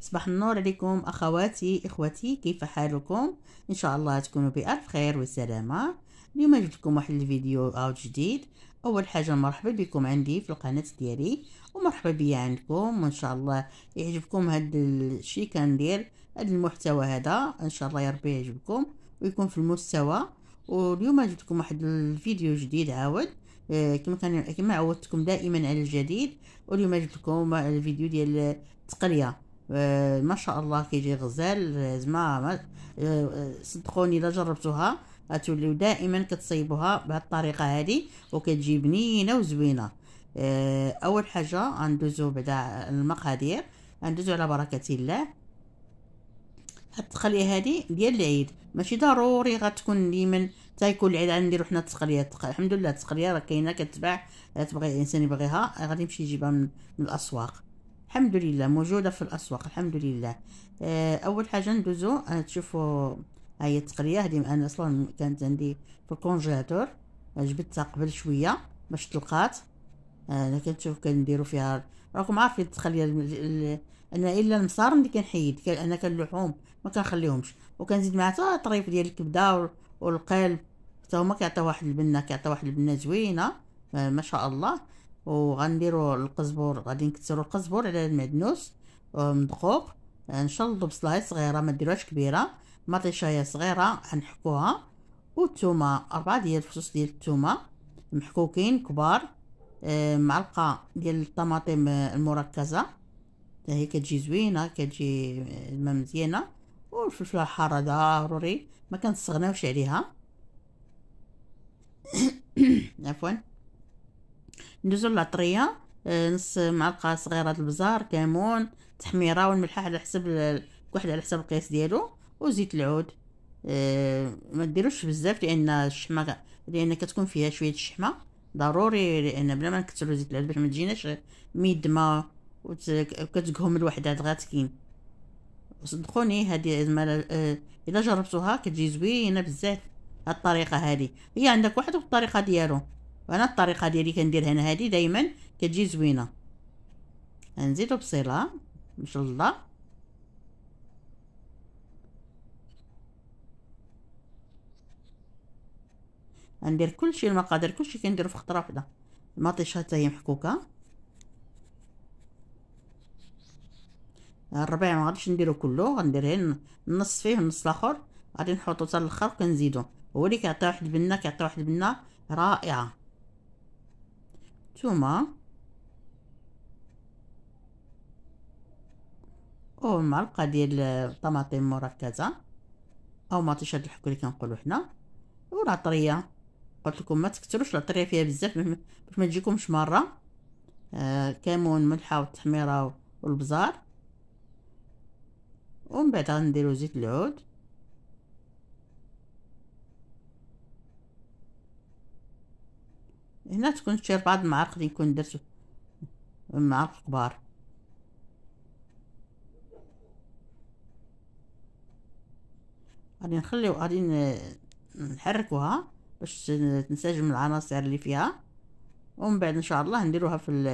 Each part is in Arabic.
صباح النور عليكم اخواتي اخوتي كيف حالكم ان شاء الله تكونوا بألف خير وسلامه اليوم جبت لكم واحد الفيديو او جديد اول حاجه مرحبا بكم عندي في القناه ديالي ومرحبا بيا عندكم وان شاء الله يعجبكم هاد الشي كندير هاد المحتوى هذا ان شاء الله يا ربي يعجبكم ويكون في المستوى واليوم جبت لكم واحد الفيديو جديد عاود آه، كما كان كما عودتكم دائما على الجديد واليوم جبت لكم الفيديو ديال التقريه آه، ما شاء الله كيجي غزال آه، زعما آه، صدقوني لا جربتوها غتوليو دائما كتصيبوها بهاد الطريقه هادي وكتجي بنينه وزوينه اول حاجه غندوزو بعدا المقادير غندوزو على بركه الله هاد التقليه هادي ديال العيد ماشي ضروري غتكون ديما حتى يكون العيد غنديرو حنا التقليه تق... الحمد لله التقليه راه كاينه كتباع تبغي الانسان يبغيها غادي يمشي يجيبها من, من الاسواق الحمد لله موجودة في الأسواق الحمد لله آه، أول حاجة ندوزو آه، تشوفوا هاي التقرية هذه أنا أصلا كانت عندي في الكونجيلاتور آه، جبتها قبل شوية باش طلقات انا كنشوف كنديرو فيها راكم عارفين التقرية انا الا المصار اللي كنحيد انا كنلوحهم ما كنخليهمش وكنزيد معاه حتى الطريف ديال الكبده والقلب حتى هما كيعطيو واحد البنه كيعطيو واحد البنه زوينه ما شاء الله وغنديروا القزبور غادي نكثروا القزبور على المعدنوس مدقوق آه، نشلضو بسلايص صغيره ما ديروهاش كبيره مطيشايه صغيره غنحكوها والثومه أربعة ديال الفصوص ديال الثومه محكوكين كبار آه، معلقه ديال الطماطم آه، المركزه هي كتجي زوينه كتجي ما مزيانه والفلفله الحاره ضروري ما كنستغناوش عليها عفوا ندوزو للعطريه آه، نص معلقه صغيره البزار كمون تحميره الملحة على حسب واحد على حسب القياس ديالو وزيت العود آه، ما ديروش بزاف لان الشحمه لان كتكون فيها شويه الشحمه ضروري لان بلا ما نكثروا زيت العود باش ما تجيناش ميدمه وكتقهم الوحده غاتكين صدقوني هذه زعما آه، الا جربتوها كتجي زوينه بزاف هاد الطريقه هذه هي عندك واحد الطريقه ديالو وانا الطريقه ديالي كندير هنا هذه دائما كتجي زوينه غنزيدو بصله مجلده غندير كلشي المقادير كلشي كنديرو في خطره وحده المطيشه حتى هي محكوكه الربيع ما غاديش نديرو كله غندير غير النص فيه النص الاخر غادي نحطو حتى الاخر وكنزيدو هو اللي كيعطي واحد البنه كيعطي واحد البنه رائعه ثم أو معلقة ديال الطماطم مركزة أو مطيشة الحك اللي كنقولو حنا والعطرية قلت لكم ما تكثروش العطرية فيها بزاف باش ما تجيكمش مرة آه كمون ملحة والتحميرة والبزار ومن بعد غنديرو زيت العود هنا تكون شي ربعة المعارق اللي نكون درت المعارق كبار غادي نخليو غادي نحركوها باش تنسجم العناصر اللي فيها ومن بعد ان شاء الله نديروها في ال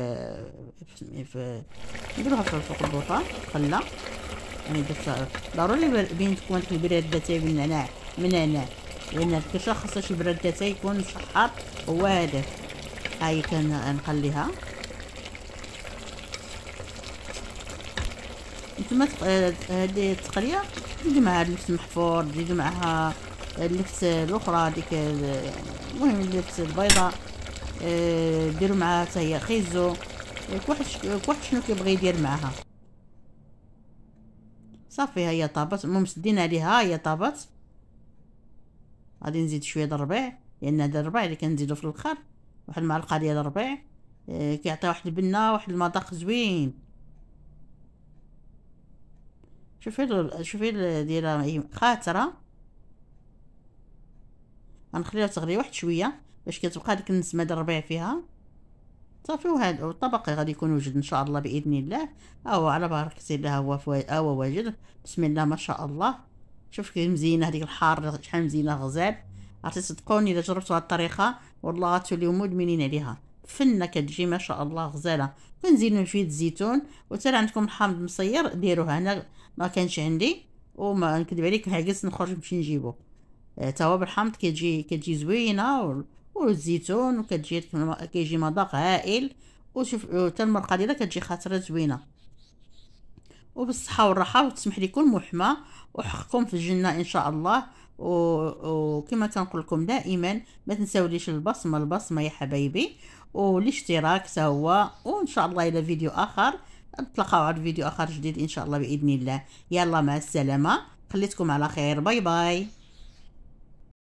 في إيه، نديروها في فوق البوطه خله يعني درت ضروري بين تكون البراد تاعي بالنعناع من هنا لان الكشخ خاصها شي براد تاعي يكون مشحر هو هذا دقايق نخليها نتوما هذه التقريه تجي معها اللبس المحفور تجي معها اللبس الاخرى ديك المهم اللبس البيضاء آه، ديروا معها حتى هي خيزو كواحد كواحد شنو كيبغي يدير معها صافي هي طابت المهم سدينا عليها هي طابت غادي نزيد شويه د الربيع لان هذا الربيع اللي كنزيدو في الاخر واحد المعلقة آه، ديال الربيع كيعطي واحد البنة واحد المذاق زوين شوفي شوفي هي خاطره غنخليها تغلي واحد شويه باش كتبقى ديك النسمه ديال الربيع فيها صافي وهاد الطبق غادي يكون وجد ان شاء الله باذن الله او على بركه الله هو هو واجد بسم الله ما شاء الله شوف كي مزينه هذيك الحار شحال مزينه غزال عرفتي صدقوني الا جربتوا هاد الطريقه والله تولي مدمنين عليها فنه كتجي ما شاء الله غزاله كنزيدو شويه الزيتون وتا عندكم الحامض مصير ديروه انا ما كانش عندي وما نكذب عليك نحجز نخرج نمشي نجيبو آه، تا هو بالحامض كتجي كتجي زوينه والزيتون وكتجي كيجي مذاق هائل وشوف تا المرقه ديالها كتجي خاطره زوينه وبالصحه والراحه وتسمح ليكم محمى وحقكم في الجنه ان شاء الله وكما كنقول لكم دائما ما تنساوليش البصمه البصمه يا حبايبي والاشتراك سوا وان شاء الله الى فيديو اخر نتلاقاو على فيديو اخر جديد ان شاء الله باذن الله يلا مع السلامه خليتكم على خير باي باي